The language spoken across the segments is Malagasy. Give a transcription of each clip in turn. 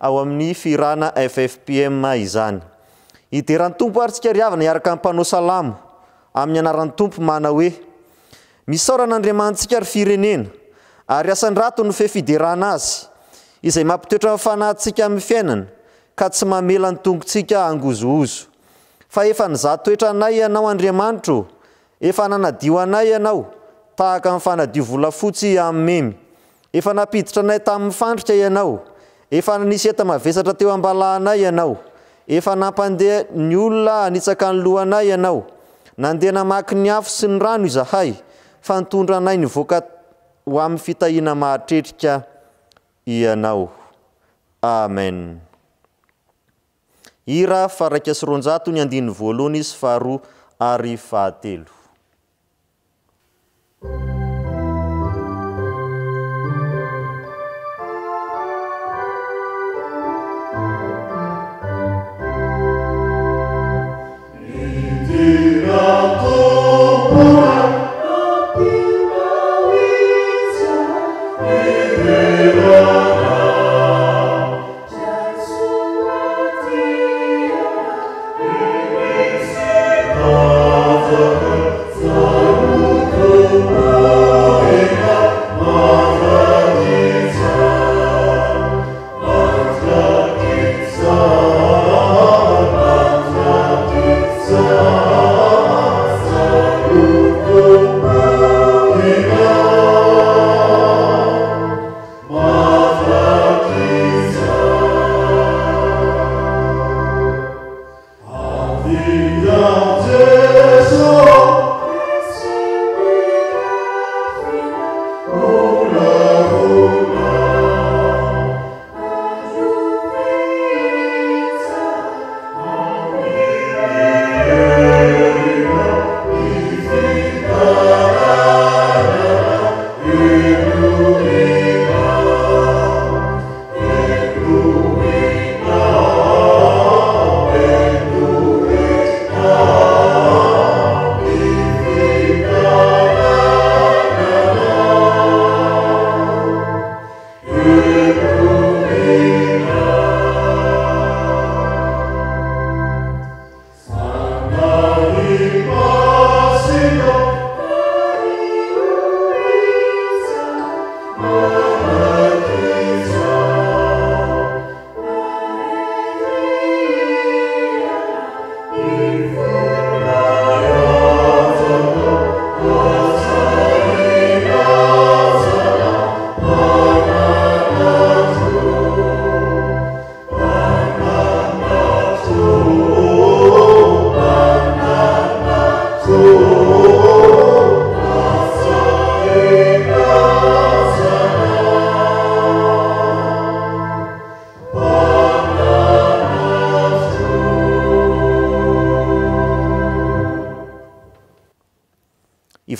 ao amin'ny firana ffpm zany ierany tompo ary tsika ravna iaraka ypanosalamo ami'ny anaran'ny tompo mana oeisanadriamansika y ienenaaraoneea ampioeranaka yiainaetooika agoz eatoeanayanaoadramantreaaayanaoaay fanaolaotyaytandri anao efa nis eta mavesatra teo ambalanay ianao efa nampandeha ny olona anitsaka ny lohanay ianao nandeha namaky ny afo sy ny rano izahay fa nitondra anay ny voaka ho amin'ny fitahiana mahatretrika ianao amen i ra fa raikasyronjato ny andinnny voalohana izy faharoa ary vahatelo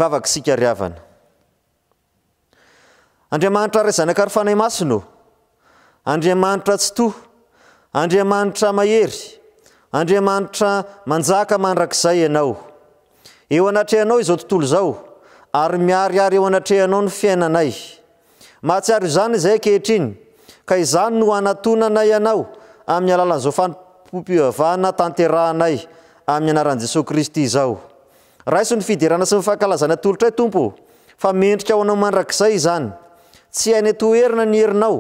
aaksikaa andriamanitrarazanakaryfanay masino andriamanitra tsytoa andriamanitra mahery andriamanitra manjaka mandrakizay ianao eo anatrehanao izao tontolo zao ary miariary eo anatreanao no fiainanay mahatsiary izany zay akehitriny ka izany no anatonanay ianao amin'ny alalan'izao faipompivavana tanteranay amin'ny anaran'i jesos kristy zao raha iso ny fiderana sy ny fahakalazany atolotray tompo fa mendrika ao anao mandrakizay izany tsy hainy toerina ny herinao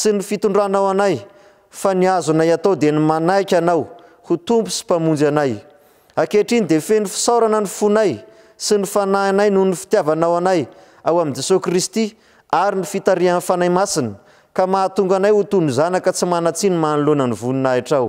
sy ny fitondranao anay fa ny azo nay atao de ny manaika anao ho tompo sy mpamonjy anay akehatr iny de feny fisaorana ny fonay sy ny fanaynay noho ny fitiavanao anay ao amin'i jesos kristy ary ny fitarian'nyfanay masiny ka mahatonga anay ho tono zanaka tsy manatsi ny manoloanany voninahitrao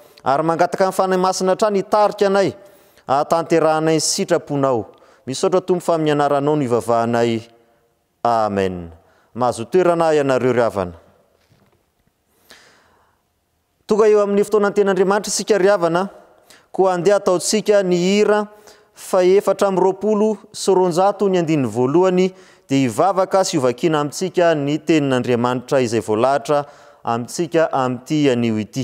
faayainaranytaay atanterahanay sitraponao misotra tombo fa miy anaranao no ivavahanay amenahazoeiesjny andinnylohany de ivavaka sy oakina amintsika ny tenin'andriamanitra izay voalahatra amintsika amiity aniity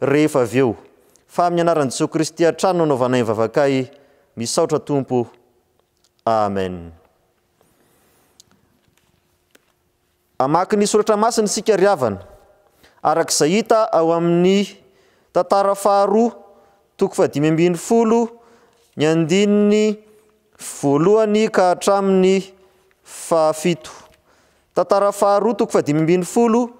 ehefaeofa amin'ny anarani jesos kristy atrano o anaovanayny vavakay misaotra tompo amen amaky ny soratra masiny sika riavana arak'iza hita ao amin'ny tantara faharoa toko fadimy ambiny folo ny andininy voalohany ka hatramin'ny fahafito tantara faharoa toko fadimy ambin'ny folo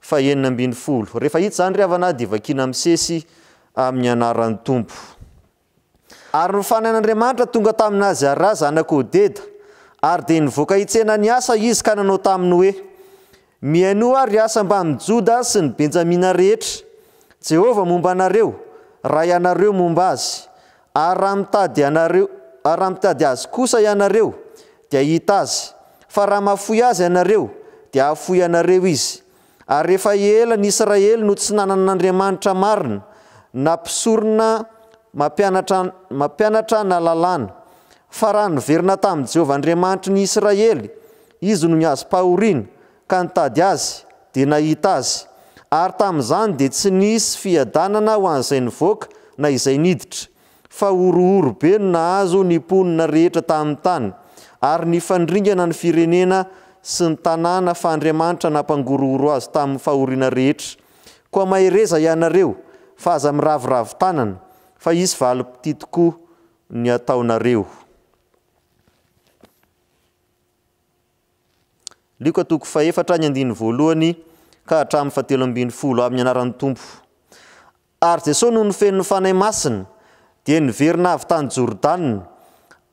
itanaina msesyy'aaatratonga tainazyarah aadeda ay de nvoaka hitsenany asa izy ka nanao taminy hoe miaoary asa mba ijoda sy ny benjamina rehetra ehva momba aareo aha anareomomba ay aeahatadyazy sa anaeo d it azy fa ahmay azy anareo di ahafy anareo izy ary ehefa ela ny israely no tsy nanan'andriamanitra marina nampisorona mampiantra mampianatra na lalàna fa raha nyverina tamin'i jehovah andriamanitra ny israely izy no ny hazo -pahoriana ka nytady azy dia nahita azy ary tamin'izany dia tsy nisy fiadanana ho an'izaynyvoaka na izay niditra fa oroorobe no nahazo niponina rehetra taminy tany ary ny fandringana ny firenena sy ny tanàna fandriamanitra nampangorooro azy tamin'ny fahoriana rehetra koa maereza ianareo fa aza miraviravintanana fa isy alopititiko ary eso noho ny fenon'ny fanay masina dia niverina avy tany jordana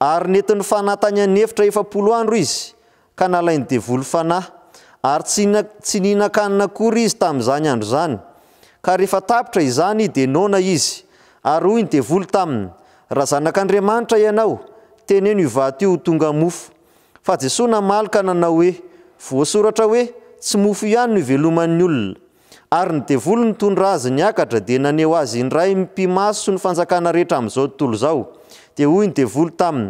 ary netin'ny fanatananyefitra efapolo andro izy ka nalaynydevol fanahy ary tsy niinakanna kory izy tami'izany andro zany ka rehefatapitra izany de nona izy ary oy ny devolo taminy raha zanak'andriamanitra ianao teny eno ivati tonga mofo fa jesoanamal ka nanao hoe voasoratra hoe tsy mofo ihany no veloman'ny olona ary ny devolo nytondra azy ny akatra de naneo azy nray mpimao ny fanjakana rehetra amn'izao tontolo zao de hoy ny devolo taminy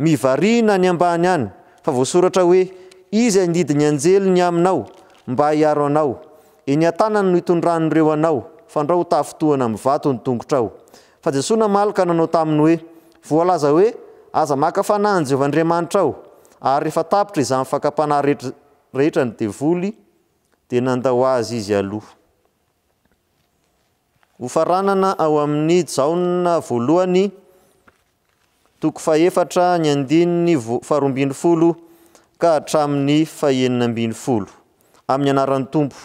mivarina ny ambany any fa voasoratra hoe izy nidiny anjelyny aminao mba hiaro anao eny an-tanany no itondranoireo anao fa ndrao ho tafitohana am'ny vato ny tongotrao fa esoana malika nanao taminy hoe volaza hoe aza makafananjy ovaandriamanitra ao ary rehefa tapitra izanyfakapana rehetra ny devoly diao a i toko faefatra ny andininy faroambiny folo ka hatramin'ny faheninambiny folo amin'ny anaran'ny tompo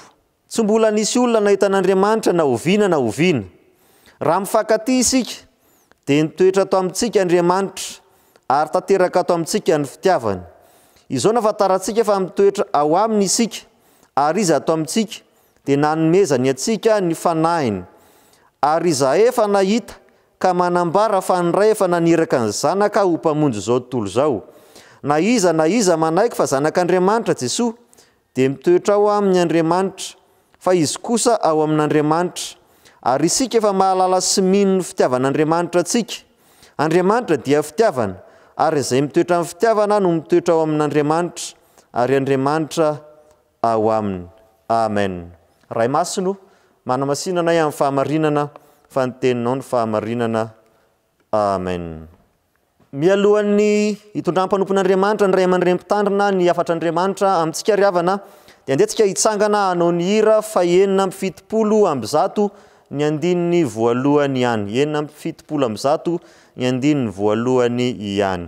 tsy mbola nisy olona nahitan'andriamanitra na ovina na ovina raha mifakaty isika d nitoetra ato aisika adramtra aytaeaka ato amtsika ny fitiaany iao nafataasika fatoera ao any isk ayizato amitsika d nanomezany atsika ny fanahiny ary iza efa nahita nyakny manjy ao tntna iza na izamanaik fa zanak'andriamanitra jesosy di mitoetra ao amin'ny andriamanitra fa izy kosa ao amin'n'andriamanitra ary isika efa mahalala sy minony fitiavan'andriamanitra atsika andriamanitra dia fitiavana ary zay mitoetra ain'ny fitiavana no mitoetra ao amin'n'andriamanitra ary andriamanitra ao aminy amen ray masino manamasinanay amin'ny fahamarinana fa ny teninao ny fahamarinana amen mialohan'ny hitondranmpanompon'andriamanitra ny ray amandrempitandrina ny afatr'andriamanitra amin'ntsika riavana dia andehatsika hitsangana hanao ny hira fa enina mifitipolo amzato ny andini ny voalohany ihany enina mfitopolo amyzato ny andinin'ny voalohany ihany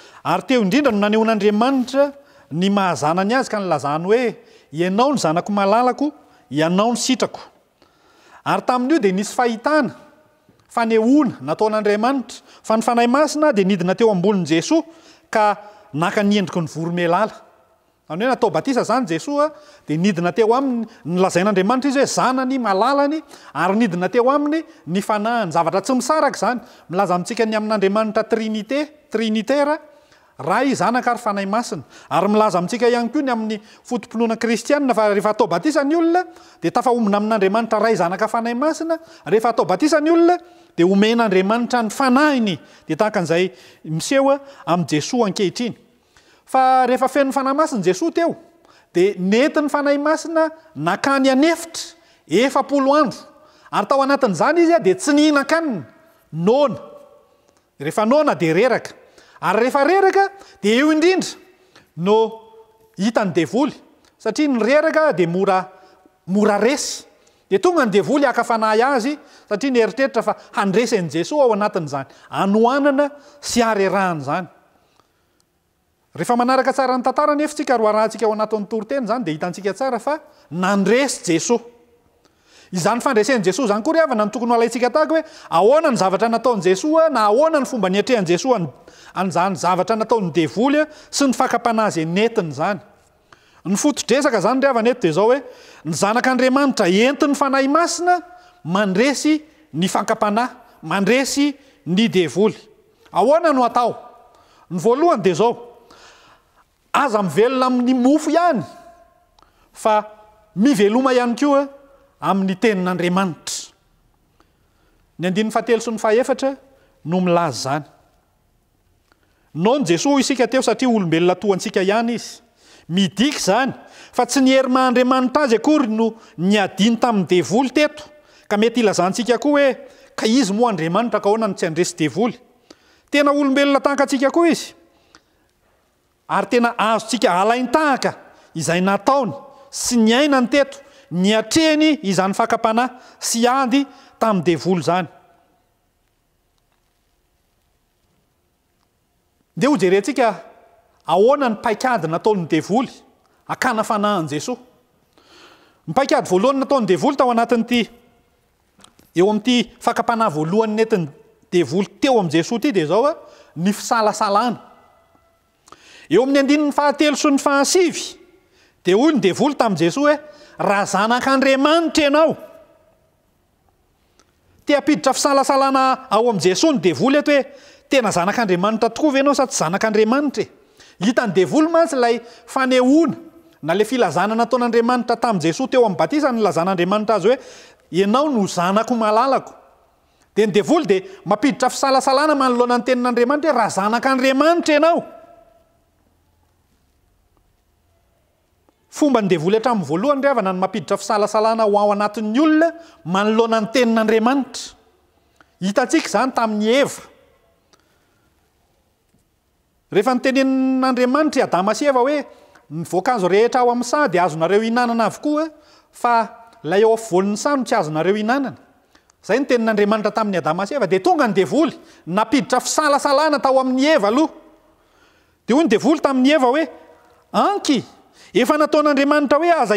ary teo indrindra no nane hoan'andriamanitra ny mahazanany azy ka ny lazany hoe ianao ny zanako malalako daaendriko nyvoromelala ayhoe nataobatisa zany jesosad ina teoay lazain'andriamanitra izy hoe zana aa aynidnateo ay ny fanahny zavatra tsy misarak zany milaza itsika ny amin'n'andriamanitra trinité trinitara rah zanaka ary fanahy masina ary milaza mitsika ianyo ny amin'ny fotoponoana kristiaa fa refaatoayoaaiadraatrahayayada h rehefa feny fanahymasiny jesos teo deneti 'ny fanahy masina nakany anefitra efapolo andro ary tao anatin' zany izy a de tsy nihinakaniny na efana de reaka ary rehefa reraka de io indrindra no hitan'ny devoly satria ny reraka de oaoraresy ongadeyefa manaraka tsara ny tantara nefatsika roarahntsika ao anatinytoroteny zanydeaaaedrenesoany koaryana nytokony aatsika tak hoe aona ny zavatra nataony jesosa na aoana ny fomba nyatrehanjesos any anzany zavatra nataon'ny devoly sy ny fakapana zay nentiny zany ny fotodresaka zany ravanety de zao hoe ny zanak'andriamanitra entin'ny fanay masina mandresy ny fakapanahy mandresy ny devoly ahoana no atao ny voalohany de zao aza mivelona amin'ny mofo ihany fa miveloma ihany ko a amin'ny tenin'andriamanitra ny andin'ny fahatelo so ny fahefatra no milazy zany nao ny jesosy isika teo satria olombelona toantsika ihany izy midiky zany fa tsy niherimahandriamanitra azy akory no ny adiny tamin'ny devoly teto ka mety ilazantsika koa hoe ka izy moa andriamanitra ka hoana no tsy andresy devoly tena olombelona tahaka atsika koa izy ary tena azotsika alaintahaka izay nataony sy ny aina ny teto ny atrehny izan'ny fakapanahy sy ady tamin'ny devoly zany nde ho jerentsika ahoana ny paikady natao ny devoly akana fanahani jesosa nypaikady voalohany nataony devoly tao anatin'ity eo amity fakapanahy voalohany nentiny devoly teo am' jesosy ity de zao a ny fisalasalana eo amin'ny andinin'ny fahatelo so 'ny fahasivy de ol nydevoly tam' jesos hoe raha zanak' andreamanitra ianao tyapiditra fisalasalana ao am' jesosy ny devoly eto hoe tena zanak'andriamanitra tokoava anao sa tsy zanak andriamanitrae itany devoly matsy lay faneona na le filazana natn ariamantra tamesos teoambatisanritranenirael araohpiitrayonamalna ny tenin' andramanitra itasika zany tamin'ny eva rehefa nytenenin'andriamanitra adamasy eva hoe akaoreherodoeooteonaeitrtoy oeondeoly tamiy e eodtroytoka eainnatokoa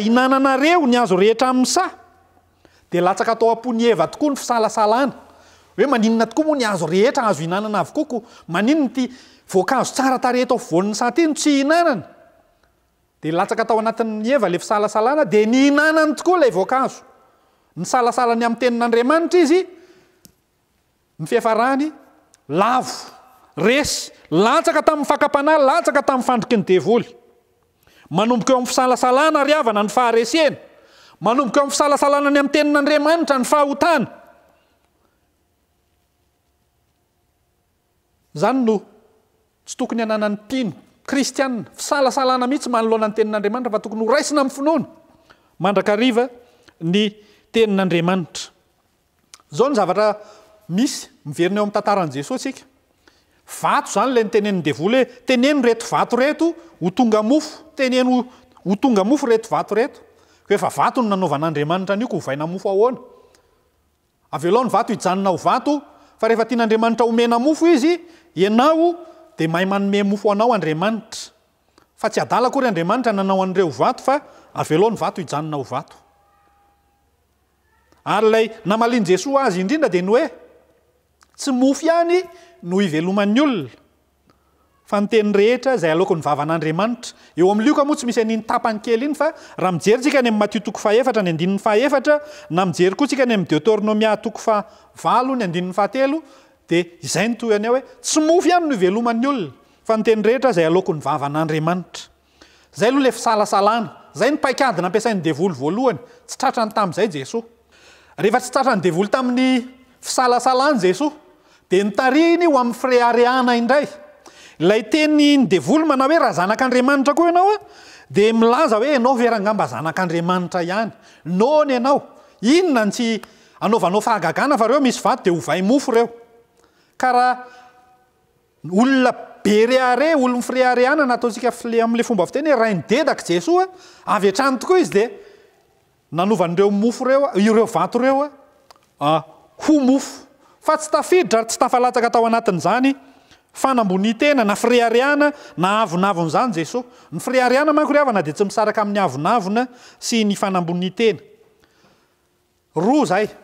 moa ny azo rehet azonnkoo maninny ty voankazo tsara taret ao fvonn'ny sati no tsy hinanana de latsaka atao anatin'ny eva le fisalasalana de ny inanany tokoa ilay voankazo ny salasalan'ny am'ny tenin'andriamanitra izy ny fiefarany lavo resy latsaka tamin'nyfakapanalatsaka tamn'fandriky ny devoly manomboka eo amy fisalaa yavana ny fahaesea manoboka eo amy fisalaaanany am' tenin'andriamaitra ny fahahotana zany noo tsy tokony anana ny mpino kristianna fisalasalana mihitsys manoloana ny tenin'andriamanitra fa tokony horaisina aminy finoana neo amy sato zany le ny tenenidele teneny reto vatoreto otongamofo teevatovato fa rehefa tyan'andriamanitra homenamofo izy anao de ahay anome mofo anao andriamanitra a tsy aalakory andriamanitranaareatoneydrindra deoe tsy mofo iany no iveloman'ny olonaantenheyeo akmoa tsy misy any'nytapany kely iny faajeyska ny amotooeykoa tsika any am detorinomiahtoko fa valo ny andininy fahatelo de izay nytoany ao hoe sy ofo iamny elomay olnatenyrehetraay lyohale layadeolyoayrarantaay esoeatsratrandeoly taminy fisalaalanjesos de ntanyoamiyrandrayatenydeoly nahoeaanakdrmantraaanaoaoeaoonao faaanafareo misy vaty de hovay mofo reo ka raha olona bereare olofrearana naataosika amle fomba vi teny ho radedak jesosa av atrany tokoa izy de nanovan'reo mofo reoa ireo vato reo a ho mofo fa tsy tafiditra tsy tafalatsaka atao anatin' zany fanambonytena na fre arana na anavona zany jesos ny fre aan mankoravana de tsy misarak ami'nyavonavona sy ny fanabontena ro zay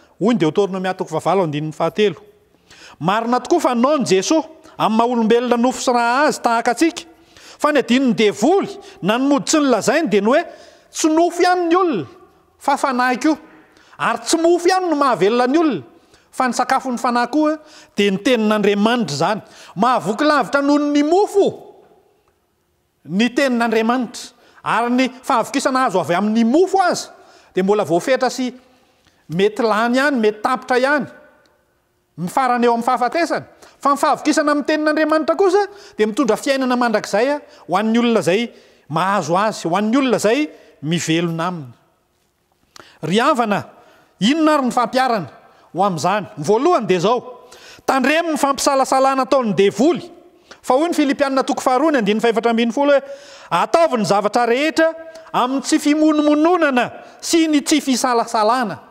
aoiooaoesoshoelonaofo y ahayhay ainny deoly na nymoditsy ny lazainy de no oe tsy mofo ihany ny olona fa fanahko ary tsy mofo iany no mahavelonanyolona fa ny sakafo ny fanahko deeinadtahavokilavitra nohony ny mofo ny tenin'andriamanitra ay ny fahavokisanaazo ay ain'ny mofo azy de mbola voafetrasy mety lany hany mety tapitra ihany mifaraneo amin'ny fahafatesany fa mifahavokisana ami'ny tenin'andriamanitra kosa de mitondra fiainana andrakzayohinona ry nyfapiarana oanyon dao tandremnyfampisalasalanaataony devly fa oy ny filipiaa toko fahaony adnn fetrain fol he ny zavrehetra ami'n tsy fimonomononana sy ny tsy fisalasalana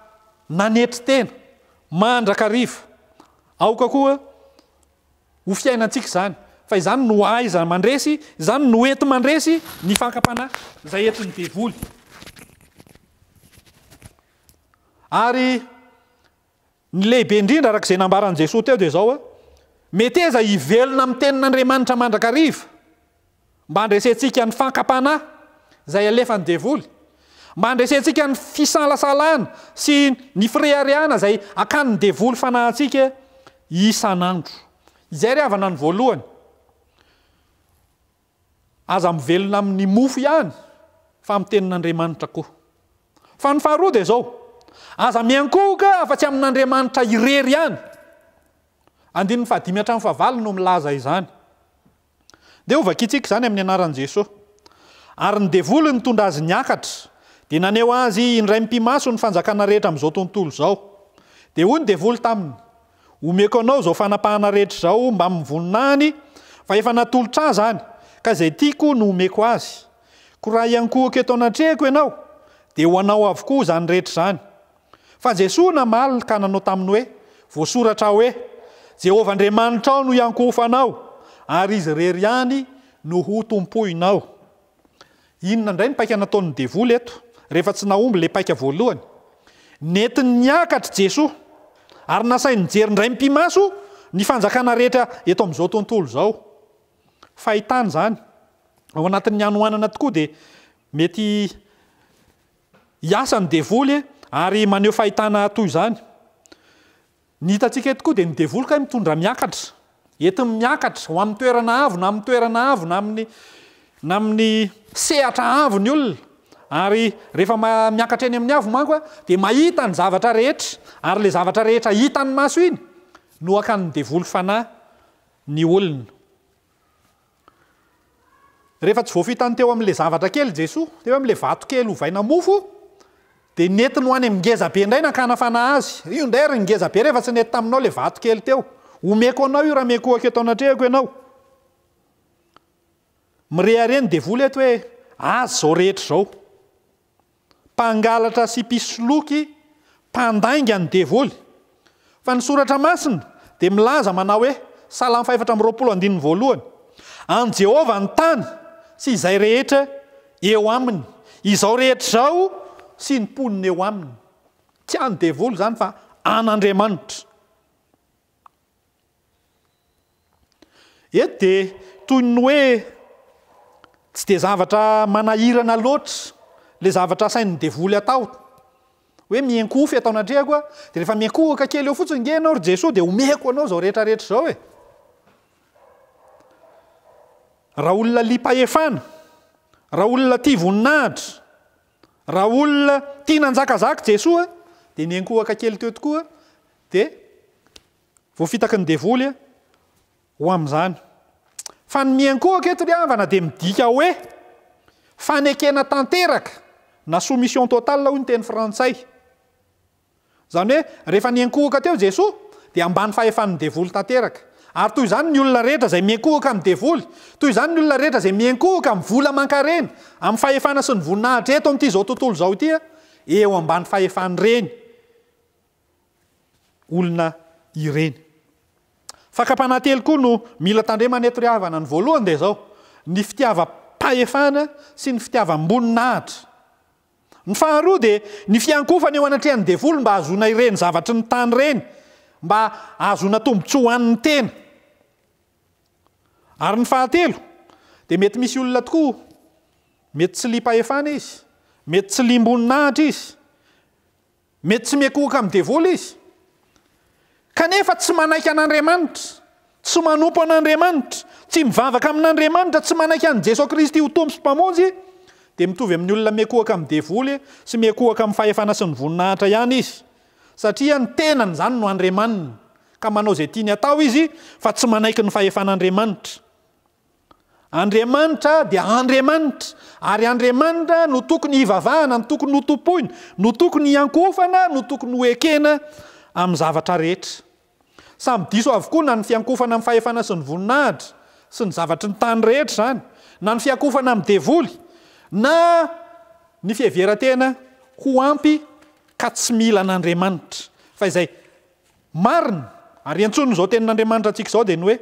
nanetry tena mandraka riva ao ka koa ho fiainatsika zany fa izany noaiza mandresy zany no eto mandresy ny fankapanahy zay ento ny devoly ary ny lehibe indrindra arak'izay nambarany jesos teo dey zao a meteza ivelona ami'ytenin'andriamanitra mandrakariva mba andresentsika ny fanka-pahnahy zay alefa ny devoly mba andresentsika ny fisalasalana sy ny fre ariana zay akanny devoly fanahsika isn'androiayr anayoha zamivelona amin'ny mofo ihany famtenin'andiamanitrako a ny faharode zao aza miankohoka afa-tsy amin'n'andriamanitra irery ihany ainnhay atrafava no ilaza zanydeovakitsik zany amin'ny anranjesosy ary nydevoly nytondra azy ny akatra e naneo azy indray mpimaso nyfanjaknarehetra amzaottoaode o nydevoly tainy meko anao ao fanaahanarehetr aomaoniaenaootr zay to noeko aoah ankohk etonatrehako anaod hoanaoavokoa zanyrehetr zanyazonaay k nanao taminy hoe voasoratr oeevadrmanitrao no ankohfa ary izy rery any no ho tompoinao inona ndray nipaika nataonny devoly eto rehefa tsy naomby le paika voalohany n entiny miakatra jesosy ary nasain'ny jeryndray mpimaso ny fanjakana rehetra eto am'izao tontolo zao ait zany ao anat'ny anoanana tokoa de mety asany devoly ary maneo fahitana atoy zany n itatsika tokoa de nydevoly kah mitondra miakatra ety miakatra o an'nytoerana avnay toerana a nna amin'ny sehatra avo ny olona ary rehefa miakatra eny amin'ny avo mankoa de aitany avateeteoal elyetoale vakely de netiny hoany mngezabe indray nakana fana azy io ndray arygezabe rehefa tsy ety tainao le atokely teeko anao o rahaoktonatehako anao rere nydely ety hoe azy ah, zao rehetra zao mpangalatra sipisoloky mpandainga any devoly fa ny soratra masina dea milaza mana hoe sahla'ny faefatra am'roapolo andininy voalohany any jehova ny tany sy izay rehetra eo aminy izao rehetra zao sy nimponina eo aminy ty any devoly zany fa an'andriamanitra eto di toy ny hoe tsy de zavatra manahirana loatra le zavatra sainny devoly atao hoe minkohfy ataonatrehakoa de rehefa mikohaka kely eo fotsiny anaojesos de oeiko anao zaoeeeeao eolona ipaeana raha olona ti voninahitra ra olona tiananjakazaka jesosa de nkohakelytetooadoydeyoay fa ny minkohak ety ryavana de midika hoe fanekena tanteraka na somision totalaho nteny frantsay zany hoe rehefa ny enkohoka teo jesos de ambany faefanndevoly teytoy nynyolo ehetayohoenyyolon eherazay kohokolaey'ya snihremtyeoa o mila tandremanetoravana ny voalohanyeao ny fitiava paefana sy ny fitiavamboninahitra ny faharoa di ny fiankofana eo anatrehany devoli mba azona ireny zavatry ny tany ireny mba ahazona tombotsy ho an'ny tena ary ny fahatelo dea mety misy olona tokoa mety tsy lipaefana izy mety tsy limboninahitra izy mety tsy miakoaka amn'y devoly izy kanefa tsy manaika an'andriamanitra tsy manompo an'andriamanitra tsy mivavaka amin'andriamanitra tsy manaika an' jesoy kristy ho tombo sy mpamonjy de mitovy amin'ny olona mikoaka amn devoly sy mekoaka mnyfaefana sy ny voninahitra any izy satria ny tenanyzany no andramaniny ka manao zay tiny atai syytr notokonyhna n tokony otopoina no tokony iankofana no tokony oekena am'y zavatra rehetra sayiso avokoa na ny fiankofana amny faefana sy ny voninahitra sy ny zavatra ny tany rehetra zany na ny fiankofana mdely na ny fieveratena ho ampy ka tsy mila an'andriamanitra fa izay marina ary antsonyn zao tenin'andriamanitra antsika zao dea ny hoe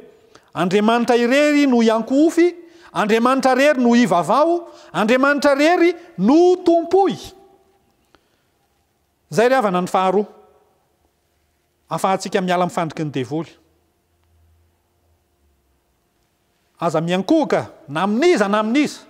andriamanitra irery no iankofy andriamanitra rery no ivavao andriamanitra rery no tompoy zay ry havana ny faharoa afahantsika miala mifandriky ny devoly aza miankohoka na amin'iza na amin'izy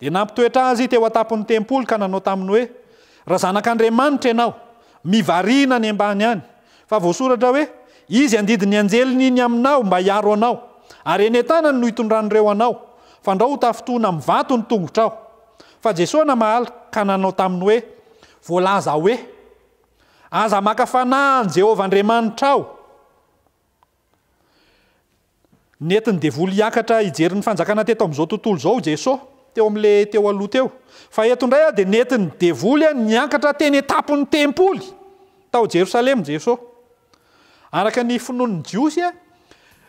de nampitoetra azy teo atapon'ny tempoly ka nanao taminy hoe raha zanak'andriamanitra ianao mivaina ny ambany any fa voasoratra hoe izy andidiny anjelinyiny aminao mba iaro anao ary enetanay no itondranreo anao fandrao hotatoanamvatny tongotraao a jesos naahak nanao taminy hoe volza hoe aza makafanahany jehova andriamanitra ao netny devoly akatra ijerin'ny fanjakana teto am'izao tontolo zao jesosy o ami'le teo aloh teo fa eto indray aho de nenti ny devoly a niakatra teny etapony tempoly tao jerosalema jesosy araka ny finonny jiosy a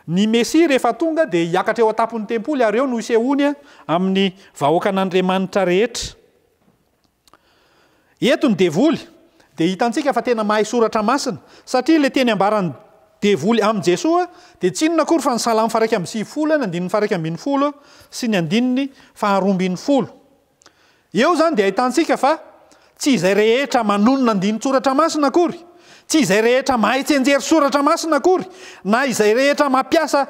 ny mesia rehefa tonga dia hiakatra eo atapon'ny tempoly areo no iseony a amin'ny vahoakan'andriamanitra rehetra ento ny devoly dea hitantsika fa tena mahay soratra masina satria le teny ambarany deoly am' jesosa de tsnona akory fa nysalamfarakmsioydasika y izay ehetra manonona andinnsoratra masina akory tsy izay rehetra mahaitsenjery soratra masina akory na izay rehetra mampiasa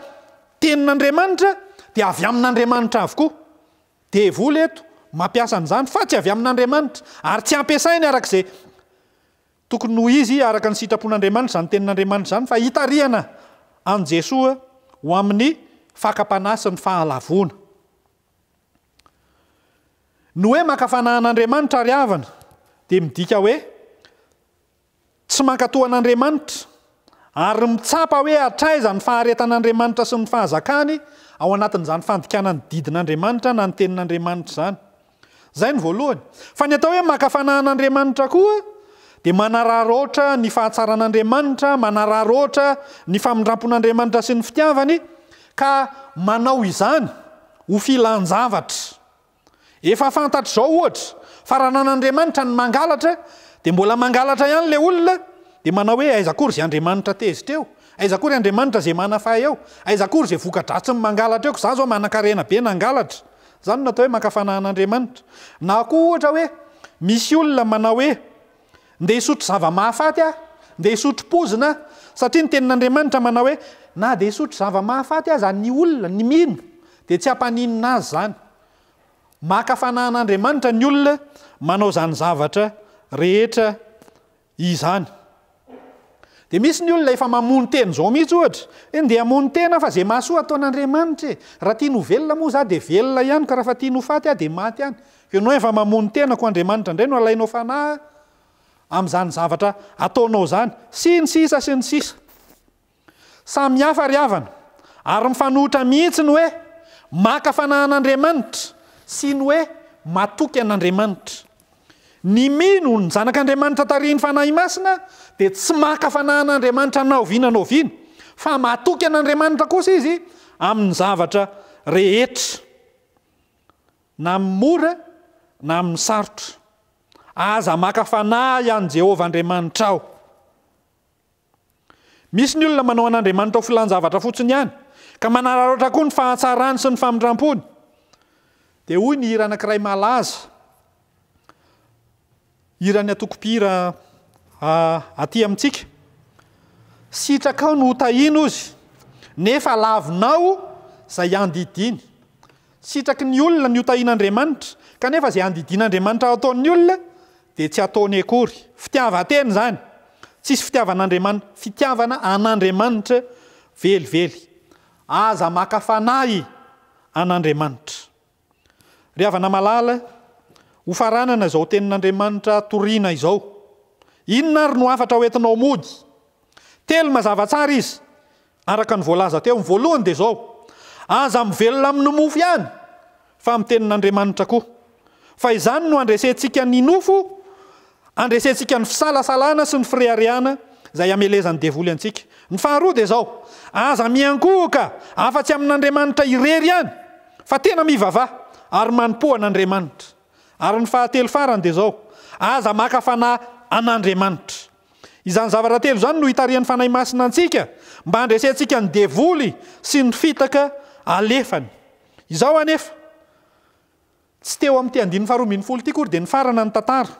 tenin'andriamanitra de avy amin'n'andriamanitra avokoa eoiay fa tsyain''adrryaainy aaay tokony noo izy arak ny sitrapon'andriamanitra zany tenin'andriamantra zany fa itarihana ajesos ho amin'ny fkpan sy ny fhaaa oe makafanahan'andriamanitra ryavana de midikahoe tsy mankatohan'andriamanitra ary mitsapa hoe atrayza ny faharetan'andriamanitra sy ny fahazakany ao anatin'zany fandikanany didin'andamantra na nytenin'adramatr zany zay ny valohay fa ny atao hoe makafanahan'andriamanitra koa de manararotra ny fahatsaran'andriamanitra manararotra ny famindrampon'andriamanitra sy ny fitiavany ka manao izany hofilanjavatra efa fantatr'zao ohatra fa ranan'andriamanitra ny mangalatra de mbola mangalatra ihany le olona de manao hoe aizakory z artrairae ohatra hoe misy olona manao oe ndeha hisotro zava mahafaty a nde hisotropozina satria ny tenin'andriamanitra mana hoeotroaahaateienfazay e, mahasoa ataon'andreamanitrae rahatoelmo adeelanyahfatnofatydayeamanira nray no alainao fanaha am'izany zavatra ataonao zany sy ny sisa sy ny sisa samhafaryhavana ary mifanohitra mihitsi ny hoe maka fanahan'andriamanitra sy ny hoe matoky an'andriamanitra ny mino ny zanak'andriamanitra tarian'ny fanahy masina de tsy maka fanahn'andriamanitra nao vinanao viana fa matoky an'andriamanitra kosa izy amin'ny zavatra rehetra na am'ny mora na amin'ny sarotro azaakana anyjehova adramaitraao misy nyolona manao an'adramanitra o filanjavatra fotsiny iany ka manararoatra koa ny fahatsarany sy ny famindrampony de hoy ny hiranankiray malaza iran'nyatokopira ah, y aiao ntahin z nefaainao zay andiiy sitraky ny olona ny tahin'adraatra kanefaza adiinadramatraatao'ny olona tsy ataonyakory fitiavateny zany tsisy fitiavan'andramanitra fitiavana anandriamanitra veliely aza makafanay anadraatr avnamalala ofaranana zao tenin'andriamanitra torina izao inona ary no afatra oetinao mody telo mazavatsara izy araka ny voalaza teo voalohany de zao aza mivelona aminymofo ihany fam tenin'andriamanitra koa fa izany no andresentsika ny nofo andresentsika ny fisalasalana sy ny firearianaho afatsy amin'n'andriamanitra irery iany fa tena mihakafana aarateloan'ny aayaea tsy teo am' ty adinn faharoa miny folo tya k ry de ny farana ny tatara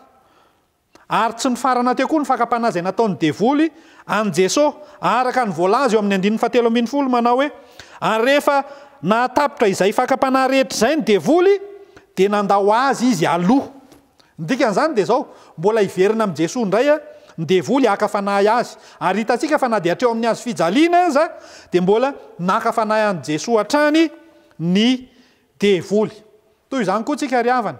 ary tsy nifarana tekoa ny fakapanay zay nataony devoly ajesosy aakanyvoalaza eo amin'ny ainahteloainny folo mana hoe arehfa natapitra izay fakapana rehetra zay ny devoly de nandao azy izy aloa dikan'zany deaoimesyeo ai'y azyaahyanjesosyaany ny devoly toy zany koa tsika ary avana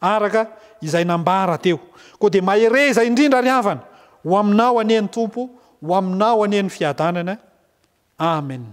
araka izay nambara teo koa de mahere za indrindra ry havana ho aminao anieny tompo ho aminao ane ny fiadanana amen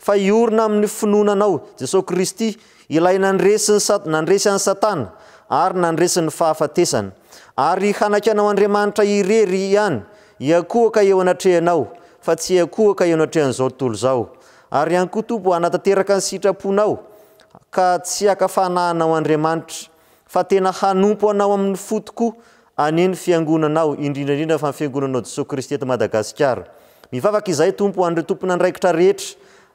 fa iorina amin'ny finonanao jesos kristy ilay na nandresy an satana ary nandresin'ny fahafatesany aryhanakanao andriamanitra irery ianyeoaaeaea'yaykoatompoantek ntraonao ty kanaoadaant a tena hanompo anao amin'ny otokeynooidrindrridraanoanaeois madaaa mivavakazay tompoatomponandraikitra rehetra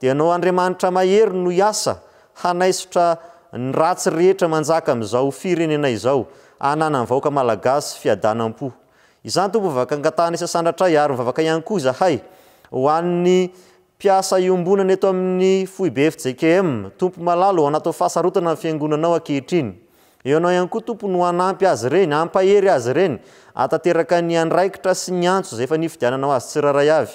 de nao andriamanitra mahery no asa hanaisotra nratsy rehetra manjaka am'zao firenena izao ananavaoka malagasy fiadanam-po izany tompo vavakaangatana iasanatra ayvaaka iay ko zahay hoan'ny piasa iombonany eto amin'ny fi bjk tompo malalanat fahaatana yfangonanao akehitriny eoanaoan ko tompono anampy azy reny ampahey azy reny atateraka ny andraikitra sy ny antso zay efa nyfidiananao azy tsyraray avy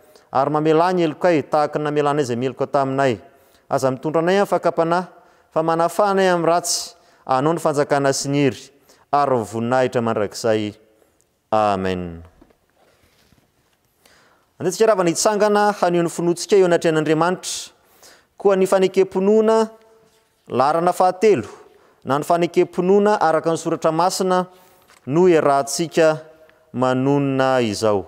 aeael taakn namelanay zay melokotainay aza mitondranay anyfakapanay fa manafanay ami'yratsy anao nyfanjakana siny iry ary nyoninahitra andakzayekelaanaahatelo na ny fanekepnona araka ny soratra masina noeratsika manonina zao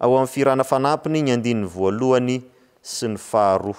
ao amin'ny firana fanampiny ny andininy voalohany sy ny faharoa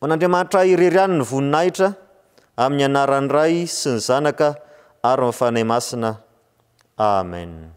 o an'andriamanitra irery any ny voninahitra amin'ny anarany ray sy ny zanaka ary myfanay masina amen